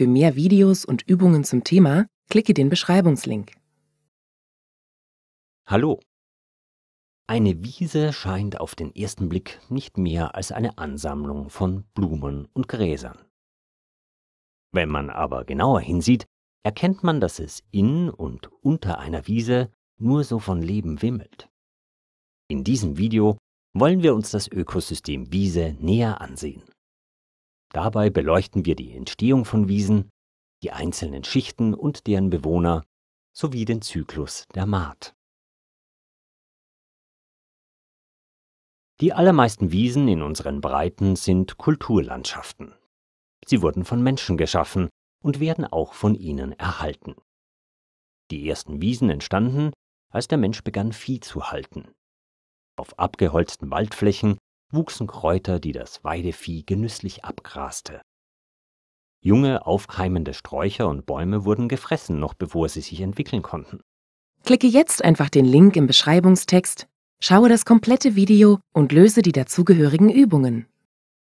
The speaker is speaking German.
Für mehr Videos und Übungen zum Thema klicke den Beschreibungslink. Hallo. Eine Wiese scheint auf den ersten Blick nicht mehr als eine Ansammlung von Blumen und Gräsern. Wenn man aber genauer hinsieht, erkennt man, dass es in und unter einer Wiese nur so von Leben wimmelt. In diesem Video wollen wir uns das Ökosystem Wiese näher ansehen. Dabei beleuchten wir die Entstehung von Wiesen, die einzelnen Schichten und deren Bewohner sowie den Zyklus der Maat. Die allermeisten Wiesen in unseren Breiten sind Kulturlandschaften. Sie wurden von Menschen geschaffen und werden auch von ihnen erhalten. Die ersten Wiesen entstanden, als der Mensch begann, Vieh zu halten. Auf abgeholzten Waldflächen wuchsen Kräuter, die das Weidevieh genüsslich abgraste. Junge, aufkeimende Sträucher und Bäume wurden gefressen, noch bevor sie sich entwickeln konnten. Klicke jetzt einfach den Link im Beschreibungstext, schaue das komplette Video und löse die dazugehörigen Übungen.